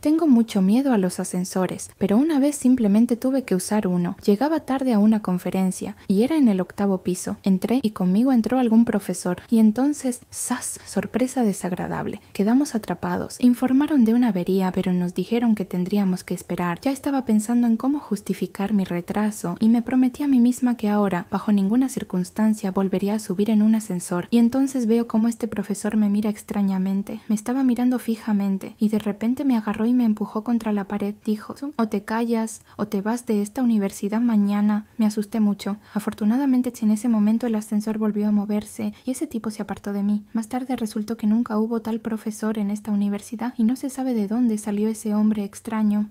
Tengo mucho miedo a los ascensores, pero una vez simplemente tuve que usar uno. Llegaba tarde a una conferencia y era en el octavo piso. Entré y conmigo entró algún profesor y entonces, ¡zas! Sorpresa desagradable. Quedamos atrapados. Informaron de una avería, pero nos dijeron que tendríamos que esperar. Ya estaba pensando en cómo justificar mi retraso y me prometí a mí misma que ahora, bajo ninguna circunstancia, volvería a subir en un ascensor. Y entonces veo cómo este profesor me mira extrañamente. Me estaba mirando fijamente y de repente me agarró me empujó contra la pared, dijo, o te callas, o te vas de esta universidad mañana. Me asusté mucho. Afortunadamente en ese momento el ascensor volvió a moverse y ese tipo se apartó de mí. Más tarde resultó que nunca hubo tal profesor en esta universidad y no se sabe de dónde salió ese hombre extraño.